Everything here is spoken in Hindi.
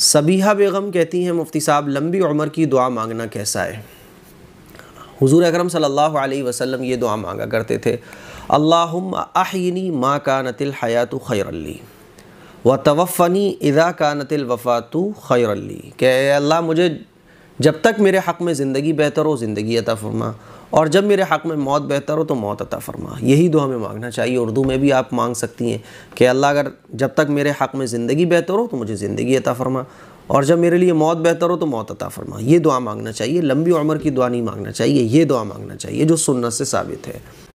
सबीहा बेगम कहती हैं मुफ्ती साहब लंबी उम्र की दुआ मांगना कैसा है हुजूर अकरम सल्लल्लाहु अलैहि वसल्लम ये दुआ मांगा करते थे अल्लाहनी माँ का नतिल हयात खैरली व तवफ़नी इदा का नतिल वफ़ातु खैरली के अल्लाह मुझे जब तक मेरे हक़ में ज़िंदगी बेहतर हो ज़िंदगी अता फरमा और जब मेरे हक़ में मौत बेहतर हो तो मौत अता फरमा यही दो हमें मांगना चाहिए उर्दू में भी आप मांग सकती हैं कि अल्लाह अगर जब तक मेरे हक़ में ज़िंदगी बेहतर हो तो मुझे ज़िंदगी अता फरमा और जब मेरे लिए मौत बेहतर हो तो मौत अता फरमा ये दुआ मांगना चाहिए लंबी उम्र की दुआ नहीं मांगना चाहिए ये दुआ मांगना चाहिए जो सुन्नत से साबित है